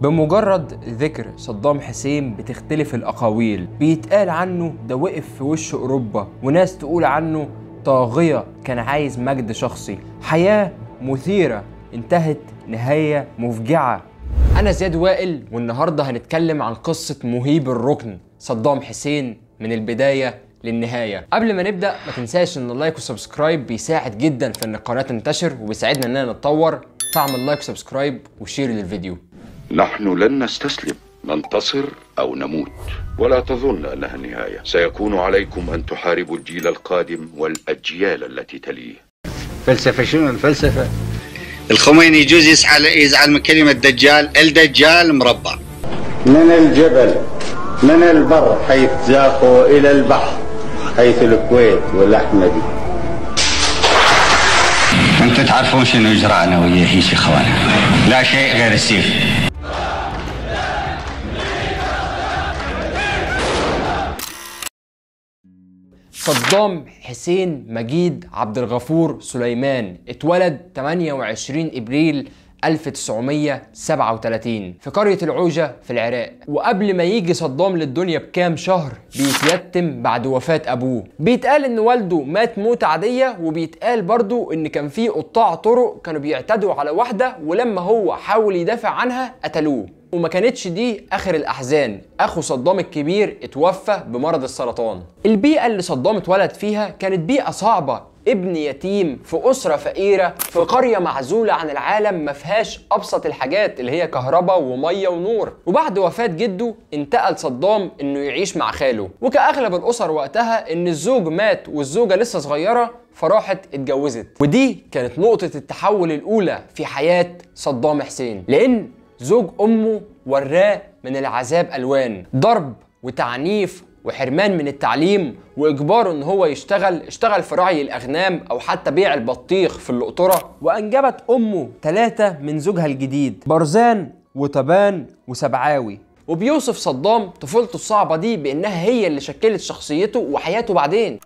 بمجرد ذكر صدام حسين بتختلف الأقاويل بيتقال عنه ده وقف في وش أوروبا وناس تقول عنه طاغية كان عايز مجد شخصي حياة مثيرة انتهت نهاية مفجعة أنا زياد وائل والنهاردة هنتكلم عن قصة مهيب الركن صدام حسين من البداية للنهاية قبل ما نبدأ ما تنساش ان اللايك والسبسكرايب بيساعد جدا في ان القناة تنتشر وبيساعدنا اننا نتطور فاعمل لايك وسبسكرايب وشير للفيديو نحن لن نستسلم ننتصر أو نموت ولا تظن أنها النهاية سيكون عليكم أن تحاربوا الجيل القادم والأجيال التي تليه فلسفة شنو الفلسفة؟ الخميني يجوز يزعل يزعل من كلمة دجال الدجال مربع من الجبل من البر حيث زاقوا إلى البحر حيث الكويت والأحمدي انتم تعرفون شنو يجرى انا وياه هيك اخوانا لا شيء غير السيف صدام حسين مجيد عبد الغفور سليمان اتولد 28 ابريل 1937 في قرية العوجة في العراق وقبل ما يجي صدام للدنيا بكام شهر بيتيتم بعد وفاة أبوه بيتقال إن والده مات موت عادية وبيتقال برضه إن كان في قطاع طرق كانوا بيعتدوا على واحدة ولما هو حاول يدافع عنها قتلوه وما كانتش دي اخر الاحزان اخو صدام الكبير اتوفى بمرض السرطان البيئه اللي صدام اتولد فيها كانت بيئه صعبه ابن يتيم في أسرة فقيرة في قرية معزولة عن العالم ما فيهاش أبسط الحاجات اللي هي كهرباء ومية ونور وبعد وفاة جده انتقل صدام إنه يعيش مع خاله وكأغلب الأسر وقتها إن الزوج مات والزوجة لسه صغيرة فراحت اتجوزت ودي كانت نقطة التحول الأولى في حياة صدام حسين لأن زوج امه وراه من العذاب الوان ضرب وتعنيف وحرمان من التعليم واجباره ان هو يشتغل اشتغل في رعي الاغنام او حتى بيع البطيخ في القطره وانجبت امه ثلاثه من زوجها الجديد برزان وتبان وسبعاوي وبيوصف صدام طفولته الصعبه دي بانها هي اللي شكلت شخصيته وحياته بعدين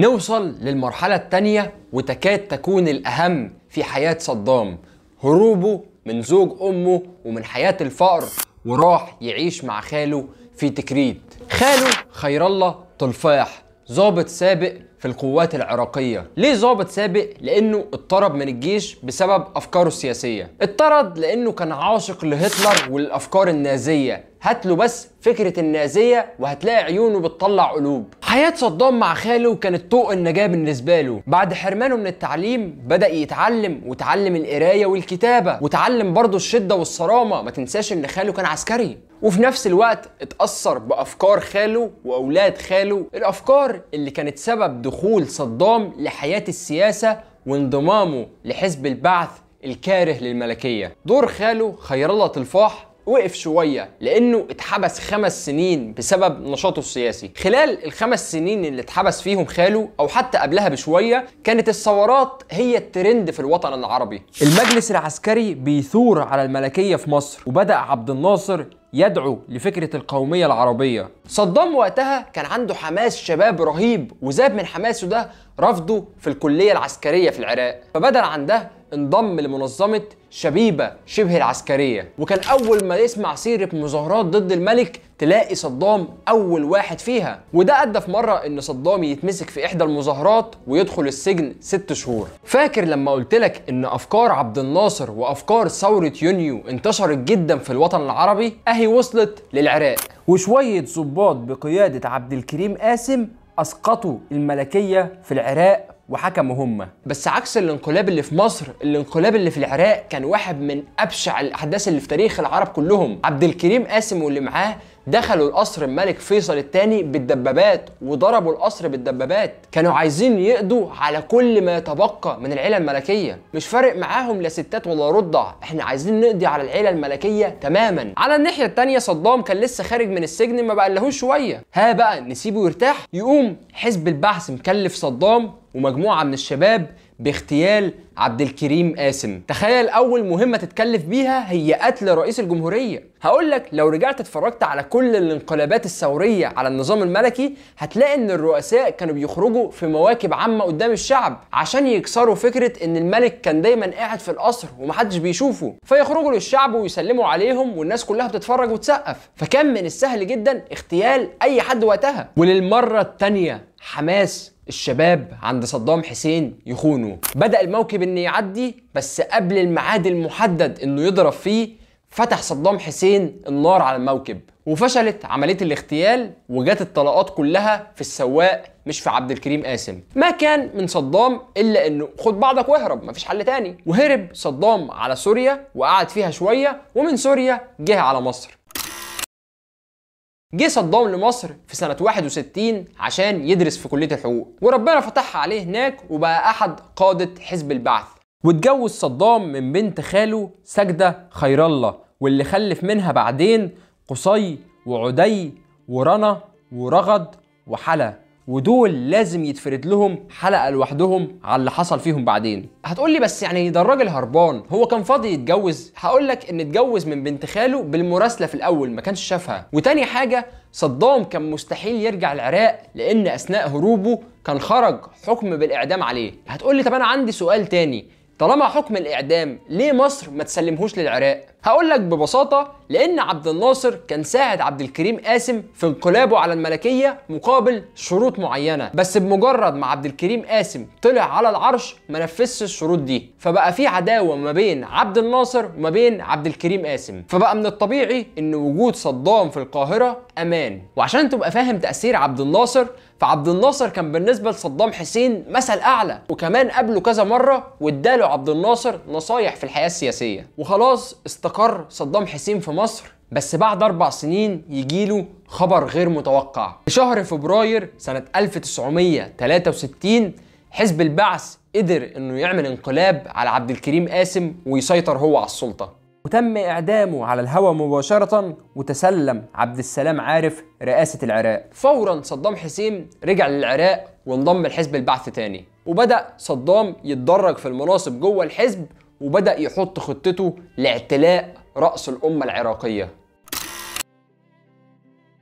نوصل للمرحله الثانيه وتكاد تكون الاهم في حياه صدام هروبه من زوج امه ومن حياه الفقر وراح يعيش مع خاله في تكريت خاله خير الله طلفاح ضابط سابق في القوات العراقية ليه ضابط سابق؟ لأنه اضطرب من الجيش بسبب أفكاره السياسية اضطرد لأنه كان عاشق لهتلر والأفكار النازية هات له بس فكره النازيه وهتلاقي عيونه بتطلع قلوب حياه صدام مع خاله كانت طوق النجاه بالنسبه له بعد حرمانه من التعليم بدا يتعلم وتعلم القرايه والكتابه وتعلم برضه الشده والصرامه ما تنساش ان خاله كان عسكري وفي نفس الوقت اتأثر بأفكار خاله وأولاد خاله الأفكار اللي كانت سبب دخول صدام لحياة السياسة وانضمامه لحزب البعث الكاره للملكية دور خاله خير الله تلفاح وقف شويه لانه اتحبس خمس سنين بسبب نشاطه السياسي خلال الخمس سنين اللي اتحبس فيهم خاله او حتى قبلها بشويه كانت الثورات هي الترند في الوطن العربي المجلس العسكري بيثور على الملكيه في مصر وبدا عبد الناصر يدعو لفكرة القومية العربية صدام وقتها كان عنده حماس شباب رهيب وزاد من حماسه ده رفضه في الكلية العسكرية في العراق فبدل عن ده انضم لمنظمة شبيبة شبه العسكرية وكان أول ما يسمع سيرة مظاهرات ضد الملك تلاقي صدام أول واحد فيها وده أدى في مرة إن صدام يتمسك في إحدى المظاهرات ويدخل السجن ست شهور فاكر لما قلتلك إن أفكار عبد الناصر وأفكار ثورة يونيو انتشرت جدا في الوطن العربي أهي وصلت للعراق وشوية ظباط بقيادة عبد الكريم قاسم أسقطوا الملكية في العراق وحكموا هم بس عكس الانقلاب اللي في مصر الانقلاب اللي في العراق كان واحد من ابشع الاحداث اللي في تاريخ العرب كلهم عبد الكريم قاسم واللي معاه دخلوا القصر الملك فيصل الثاني بالدبابات وضربوا القصر بالدبابات كانوا عايزين يقضوا على كل ما يتبقى من العيله الملكيه مش فارق معاهم لا ستات ولا رضع احنا عايزين نقضي على العيله الملكيه تماما على الناحيه الثانيه صدام كان لسه خارج من السجن ما بقى شويه ها بقى نسيبه يرتاح يقوم حزب البعث مكلف صدام ومجموعة من الشباب باغتيال عبد الكريم قاسم تخيل اول مهمه تتكلف بيها هي قتل رئيس الجمهوريه هقول لك لو رجعت اتفرجت على كل الانقلابات الثوريه على النظام الملكي هتلاقي ان الرؤساء كانوا بيخرجوا في مواكب عامه قدام الشعب عشان يكسروا فكره ان الملك كان دايما قاعد في القصر ومحدش بيشوفه فيخرجوا للشعب ويسلموا عليهم والناس كلها بتتفرج وتسقف فكان من السهل جدا اغتيال اي حد وقتها وللمره الثانيه حماس الشباب عند صدام حسين يخونه بدأ الموكب انه يعدي بس قبل الميعاد المحدد انه يضرب فيه فتح صدام حسين النار على الموكب وفشلت عملية الاغتيال وجات الطلقات كلها في السواق مش في عبد الكريم قاسم ما كان من صدام إلا أنه خد بعضك واهرب مفيش حل تاني وهرب صدام على سوريا وقعد فيها شوية ومن سوريا جه على مصر جه صدام لمصر في سنة 61 عشان يدرس في كلية الحقوق وربنا فتحها عليه هناك وبقى أحد قادة حزب البعث واتجوز صدام من بنت خاله سجدة خير الله واللي خلف منها بعدين قصي وعدي ورنا ورغد وحلا ودول لازم يتفرد لهم حلقه لوحدهم على اللي حصل فيهم بعدين هتقول لي بس يعني ده الراجل هربان هو كان فاضي يتجوز هقول لك ان اتجوز من بنت خاله بالمراسله في الاول ما كانش شافها وتاني حاجه صدام كان مستحيل يرجع العراق لان اثناء هروبه كان خرج حكم بالاعدام عليه هتقول لي طب انا عندي سؤال تاني طالما حكم الاعدام ليه مصر ما تسلمهوش للعراق هقول لك ببساطه لان عبد الناصر كان ساعد عبد الكريم قاسم في انقلابه على الملكيه مقابل شروط معينه بس بمجرد ما عبد الكريم قاسم طلع على العرش ما نفذش الشروط دي فبقى في عداوه ما بين عبد الناصر وما بين عبد الكريم قاسم فبقى من الطبيعي ان وجود صدام في القاهره امان وعشان تبقى فاهم تاثير عبد الناصر فعبد الناصر كان بالنسبه لصدام حسين مثل اعلى وكمان قابله كذا مره واداله عبد الناصر نصايح في الحياه السياسيه وخلاص استقر صدام حسين في مصر بس بعد أربع سنين يجيله خبر غير متوقع في شهر فبراير سنة 1963 حزب البعث قدر انه يعمل انقلاب على عبد الكريم قاسم ويسيطر هو على السلطة وتم إعدامه على الهوى مباشرة وتسلم عبد السلام عارف رئاسة العراق فورا صدام حسين رجع للعراق وانضم لحزب البعث تاني وبدأ صدام يتدرج في المناصب جوه الحزب وبدأ يحط خطته لاعتلاء رأس الأمة العراقية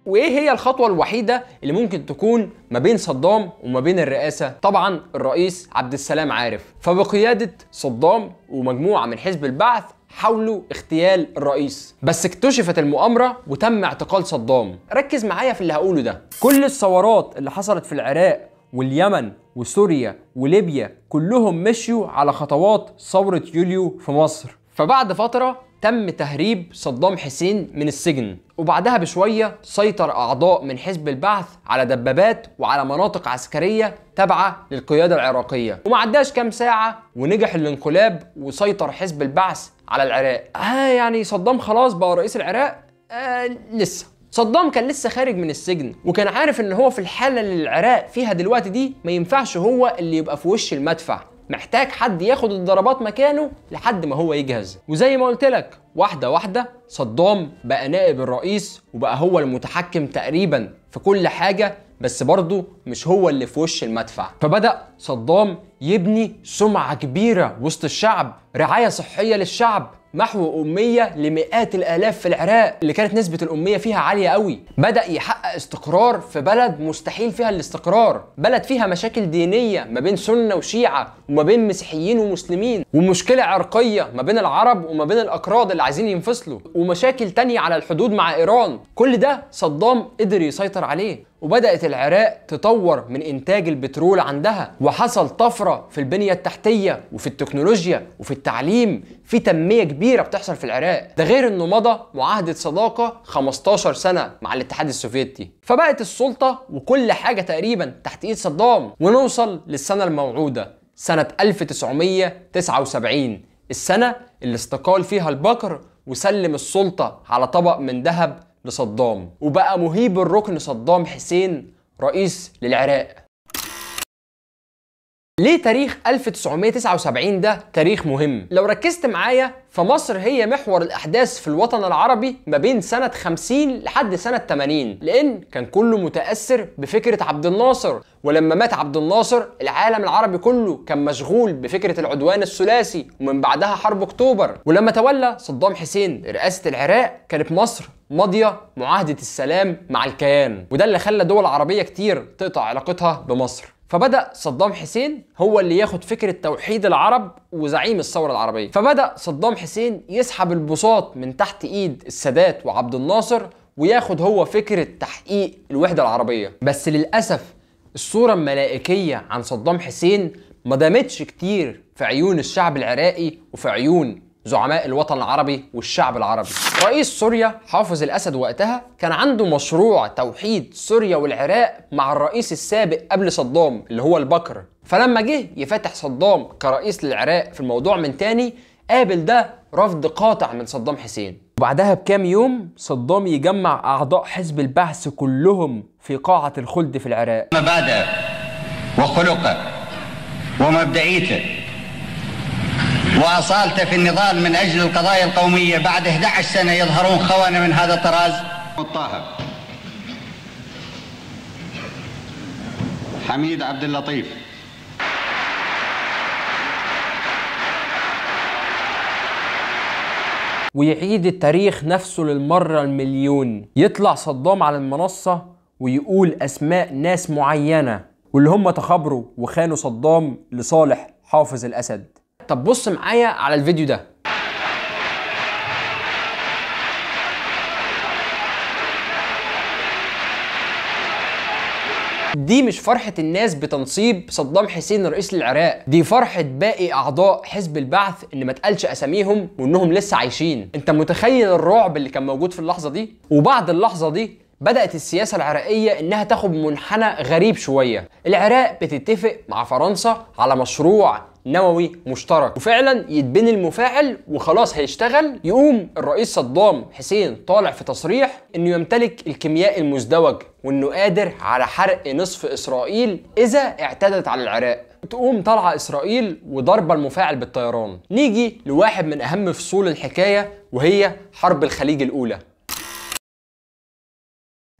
وايه هي الخطوه الوحيده اللي ممكن تكون ما بين صدام وما بين الرئاسه طبعا الرئيس عبد السلام عارف فبقياده صدام ومجموعه من حزب البعث حاولوا اغتيال الرئيس بس اكتشفت المؤامرة وتم اعتقال صدام ركز معايا في اللي هقوله ده كل الثورات اللي حصلت في العراق واليمن وسوريا وليبيا كلهم مشوا على خطوات ثورة يوليو في مصر فبعد فترة تم تهريب صدام حسين من السجن وبعدها بشوية سيطر أعضاء من حزب البعث على دبابات وعلى مناطق عسكرية تابعة للقيادة العراقية ومعداش كام ساعة ونجح الانقلاب وسيطر حزب البعث على العراق اه يعني صدام خلاص بقى رئيس العراق آه لسه صدام كان لسه خارج من السجن وكان عارف ان هو في الحاله اللي العراق فيها دلوقتي دي ما ينفعش هو اللي يبقى في وش المدفع محتاج حد ياخد الضربات مكانه لحد ما هو يجهز وزي ما قلت لك واحده واحده صدام بقى نائب الرئيس وبقى هو المتحكم تقريبا في كل حاجه بس برضه مش هو اللي في وش المدفع فبدا صدام يبني سمعة كبيرة وسط الشعب رعاية صحية للشعب محو أمية لمئات الآلاف في العراق اللي كانت نسبة الأمية فيها عالية قوي بدأ يحقق استقرار في بلد مستحيل فيها الاستقرار بلد فيها مشاكل دينية ما بين سنة وشيعة وما بين مسيحيين ومسلمين ومشكلة عرقية ما بين العرب وما بين الأكراد اللي عايزين ينفصلوا ومشاكل تانية على الحدود مع إيران كل ده صدام قدر يسيطر عليه وبدأت العراق تطور من إنتاج البترول عندها وحصل طفرة في البنية التحتية وفي التكنولوجيا وفي التعليم في تنمية كبيرة بتحصل في العراق ده غير إنه مضى معاهدة صداقة 15 سنة مع الاتحاد السوفيتي فبقت السلطة وكل حاجة تقريبا تحت إيد صدام ونوصل للسنة الموعودة سنة 1979 السنة اللي استقال فيها البكر وسلم السلطة على طبق من ذهب لصدام وبقى مهيب الركن صدام حسين رئيس للعراق ليه تاريخ 1979 ده تاريخ مهم؟ لو ركزت معايا فمصر هي محور الأحداث في الوطن العربي ما بين سنة 50 لحد سنة 80 لأن كان كله متأثر بفكرة عبد الناصر ولما مات عبد الناصر العالم العربي كله كان مشغول بفكرة العدوان الثلاثي ومن بعدها حرب أكتوبر ولما تولى صدام حسين رئاسة العراق كانت مصر ماضية معاهدة السلام مع الكيان وده اللي خلى دول عربية كتير تقطع علاقتها بمصر فبدا صدام حسين هو اللي ياخد فكره توحيد العرب وزعيم الثوره العربيه فبدا صدام حسين يسحب البساط من تحت ايد السادات وعبد الناصر وياخد هو فكره تحقيق الوحده العربيه بس للاسف الصوره الملائكيه عن صدام حسين ما دامتش كتير في عيون الشعب العراقي وفي عيون زعماء الوطن العربي والشعب العربي رئيس سوريا حافظ الأسد وقتها كان عنده مشروع توحيد سوريا والعراق مع الرئيس السابق قبل صدام اللي هو البكر فلما جه يفتح صدام كرئيس للعراق في الموضوع من تاني قابل ده رفض قاطع من صدام حسين وبعدها بكام يوم صدام يجمع أعضاء حزب البعث كلهم في قاعة الخلد في العراق مبادئ وخلقه ومبدئيته وأصالته في النضال من أجل القضايا القومية بعد 11 سنة يظهرون خونة من هذا الطراز الطاهر حميد عبد اللطيف ويعيد التاريخ نفسه للمرة المليون يطلع صدام على المنصة ويقول أسماء ناس معينة واللي هم تخابروا وخانوا صدام لصالح حافظ الأسد طب بص معايا على الفيديو ده دي مش فرحة الناس بتنصيب صدام حسين رئيس العراق دي فرحة باقي أعضاء حزب البعث إن ما تقالش أساميهم وإنهم لسه عايشين أنت متخيل الرعب اللي كان موجود في اللحظة دي وبعد اللحظة دي بدأت السياسة العراقية إنها تاخد منحنى غريب شوية العراق بتتفق مع فرنسا على مشروع نووي مشترك وفعلا يتبني المفاعل وخلاص هيشتغل يقوم الرئيس صدام حسين طالع في تصريح انه يمتلك الكيمياء المزدوج وانه قادر على حرق نصف اسرائيل اذا اعتدت على العراق تقوم طالعه اسرائيل وضرب المفاعل بالطيران نيجي لواحد من اهم فصول الحكايه وهي حرب الخليج الاولى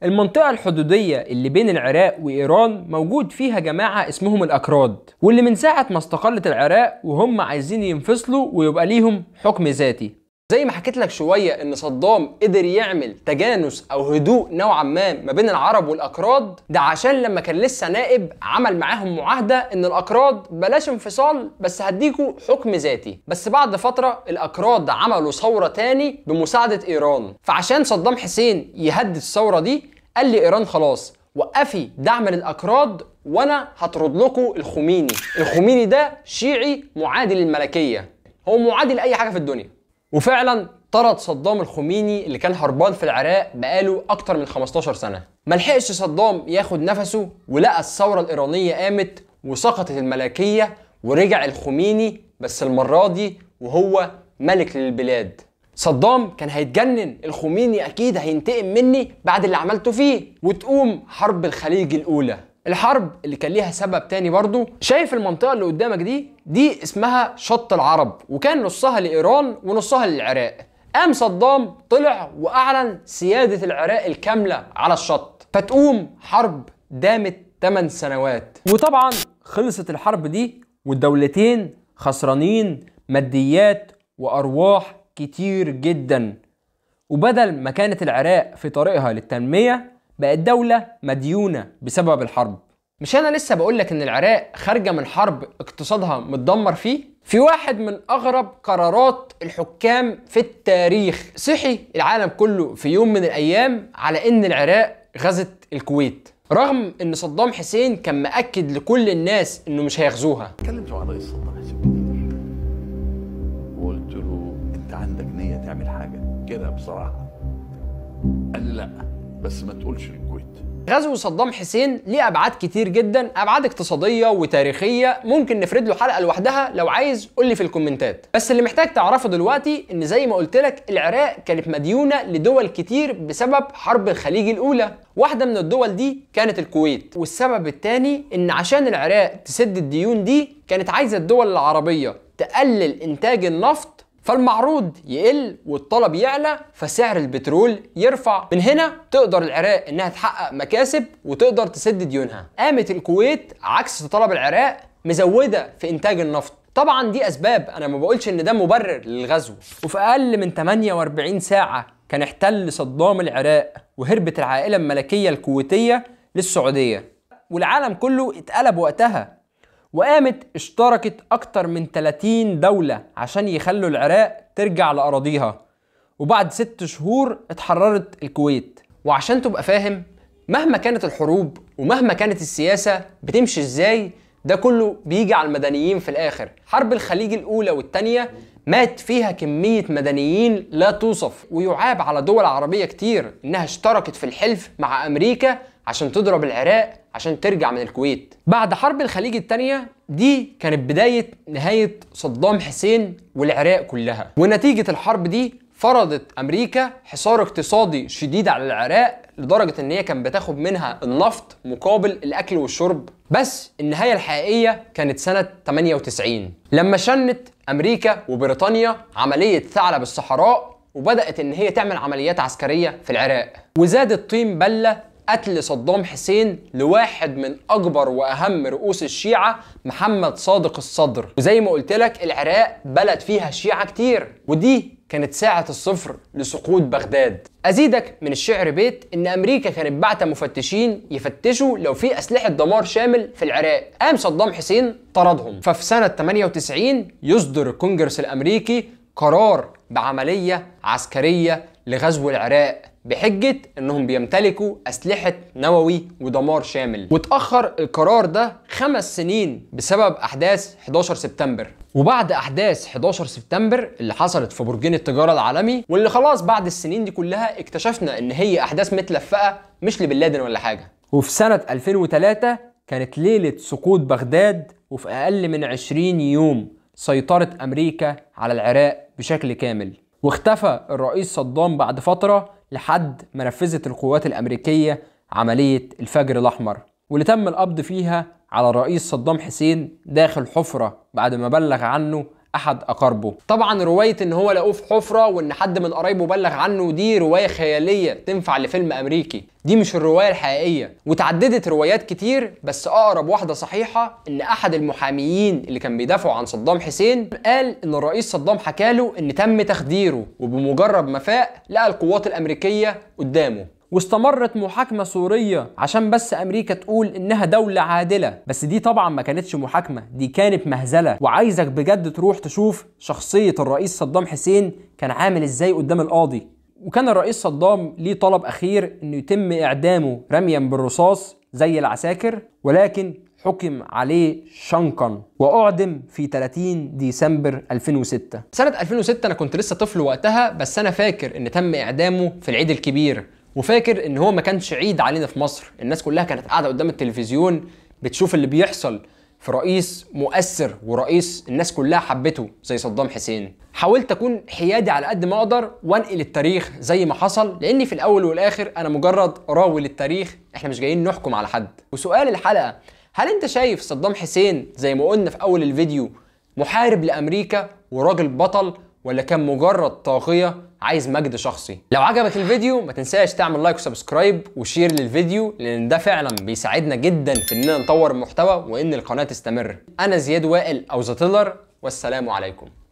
المنطقة الحدودية اللي بين العراق وإيران موجود فيها جماعة اسمهم الأكراد واللي من ساعة ما استقلت العراق وهم عايزين ينفصلوا ويبقى ليهم حكم ذاتي زي ما حكيت لك شوية إن صدام قدر يعمل تجانس أو هدوء نوعا ما ما بين العرب والأكراد ده عشان لما كان لسه نائب عمل معاهم معاهدة إن الأكراد بلاش انفصال بس هديكوا حكم ذاتي بس بعد فترة الأكراد عملوا ثورة تاني بمساعدة إيران فعشان صدام حسين يهدد الثورة دي قال لي ايران خلاص وقفي دعم للاكراد وانا هطرد لكم الخميني الخميني ده شيعي معادي للملكيه هو معادي لاي حاجه في الدنيا وفعلا طرد صدام الخميني اللي كان هربان في العراق بقاله اكتر من 15 سنه ما لحقش صدام ياخد نفسه ولقى الثوره الايرانيه قامت وسقطت الملكيه ورجع الخميني بس المره دي وهو ملك للبلاد صدام كان هيتجنن الخميني اكيد هينتقم مني بعد اللي عملته فيه وتقوم حرب الخليج الاولى الحرب اللي كان ليها سبب تاني برضو شايف المنطقة اللي قدامك دي دي اسمها شط العرب وكان نصها لإيران ونصها للعراق قام صدام طلع وأعلن سيادة العراق الكاملة على الشط فتقوم حرب دامت 8 سنوات وطبعا خلصت الحرب دي والدولتين خسرانين ماديات وأرواح كتير جدا وبدل ما كانت العراق في طريقها للتنمية بقت دولة مديونة بسبب الحرب مش أنا لسه بقولك إن العراق خارجة من حرب اقتصادها متدمر فيه في واحد من أغرب قرارات الحكام في التاريخ صحي العالم كله في يوم من الأيام على إن العراق غزت الكويت رغم ان صدام حسين كان مأكد لكل الناس انه مش هيغزوها اتكلمتوا عن قصه كده بصراحه قال لا بس ما تقولش الكويت غزو صدام حسين ليه ابعاد كتير جدا ابعاد اقتصاديه وتاريخيه ممكن نفرد له حلقه لوحدها لو عايز قول لي في الكومنتات بس اللي محتاج تعرفه دلوقتي ان زي ما قلت لك العراق كانت مديونه لدول كتير بسبب حرب الخليج الاولى واحده من الدول دي كانت الكويت والسبب الثاني ان عشان العراق تسد الديون دي كانت عايزه الدول العربيه تقلل انتاج النفط فالمعروض يقل والطلب يعلى فسعر البترول يرفع من هنا تقدر العراق انها تحقق مكاسب وتقدر تسد ديونها قامت الكويت عكس طلب العراق مزوده في انتاج النفط طبعا دي اسباب انا ما بقولش ان ده مبرر للغزو وفي اقل من 48 ساعه كان احتل صدام العراق وهربت العائله الملكيه الكويتيه للسعوديه والعالم كله اتقلب وقتها وقامت اشتركت أكتر من 30 دولة عشان يخلوا العراق ترجع لأراضيها وبعد ست شهور اتحررت الكويت وعشان تبقى فاهم مهما كانت الحروب ومهما كانت السياسة بتمشي ازاي ده كله بيجي على المدنيين في الآخر حرب الخليج الأولى والتانية مات فيها كمية مدنيين لا توصف ويعاب على دول عربية كتير إنها اشتركت في الحلف مع أمريكا عشان تضرب العراق عشان ترجع من الكويت بعد حرب الخليج الثانية دي كانت بداية نهاية صدام حسين والعراق كلها ونتيجة الحرب دي فرضت امريكا حصار اقتصادي شديد على العراق لدرجه ان هي كانت بتاخد منها النفط مقابل الاكل والشرب بس النهايه الحقيقيه كانت سنه 98 لما شنت امريكا وبريطانيا عمليه ثعلب الصحراء وبدات ان هي تعمل عمليات عسكريه في العراق وزاد الطين بله قتل صدام حسين لواحد من اكبر واهم رؤوس الشيعه محمد صادق الصدر وزي ما قلت لك العراق بلد فيها شيعه كتير ودي كانت ساعة الصفر لسقوط بغداد أزيدك من الشعر بيت إن أمريكا كانت بعت مفتشين يفتشوا لو في أسلحة دمار شامل في العراق قام صدام حسين طردهم ففي سنة 98 يصدر الكونجرس الأمريكي قرار بعملية عسكرية لغزو العراق بحجة انهم بيمتلكوا اسلحة نووي ودمار شامل واتأخر القرار ده خمس سنين بسبب احداث 11 سبتمبر وبعد احداث 11 سبتمبر اللي حصلت في برجين التجارة العالمي واللي خلاص بعد السنين دي كلها اكتشفنا ان هي احداث متلفقة مش لادن ولا حاجة وفي سنة 2003 كانت ليلة سقوط بغداد وفي اقل من 20 يوم سيطرت امريكا على العراق بشكل كامل واختفى الرئيس صدام بعد فترة لحد ما نفذت القوات الأمريكية عملية الفجر الأحمر واللي تم القبض فيها على الرئيس صدام حسين داخل حفرة بعد ما بلغ عنه احد اقاربه طبعا روايه ان هو لقوه في حفره وان حد من قرايبه بلغ عنه دي روايه خياليه تنفع لفيلم امريكي دي مش الروايه الحقيقيه وتعددت روايات كتير بس اقرب واحده صحيحه ان احد المحاميين اللي كان بيدافعوا عن صدام حسين قال ان الرئيس صدام حكاله ان تم تخديره وبمجرد ما فاق لقى القوات الامريكيه قدامه واستمرت محاكمة سورية عشان بس أمريكا تقول إنها دولة عادلة بس دي طبعا ما كانتش محاكمة دي كانت مهزلة وعايزك بجد تروح تشوف شخصية الرئيس صدام حسين كان عامل إزاي قدام القاضي وكان الرئيس صدام ليه طلب أخير إنه يتم إعدامه رميا بالرصاص زي العساكر ولكن حكم عليه شنقا واعدم في 30 ديسمبر 2006 سنه 2006 انا كنت لسه طفل وقتها بس انا فاكر ان تم اعدامه في العيد الكبير وفاكر ان هو ما كانش عيد علينا في مصر الناس كلها كانت قاعده قدام التلفزيون بتشوف اللي بيحصل في رئيس مؤثر ورئيس الناس كلها حبته زي صدام حسين حاولت اكون حيادي على قد ما اقدر وانقل التاريخ زي ما حصل لاني في الاول والاخر انا مجرد راوي للتاريخ احنا مش جايين نحكم على حد وسؤال الحلقه هل انت شايف صدام حسين زي ما قلنا في اول الفيديو محارب لامريكا وراجل بطل ولا كان مجرد طاغيه عايز مجد شخصي لو عجبك الفيديو ما تنساش تعمل لايك وسبسكرايب وشير للفيديو لان ده فعلا بيساعدنا جدا في اننا نطور المحتوى وان القناه تستمر انا زياد وائل او ذا والسلام عليكم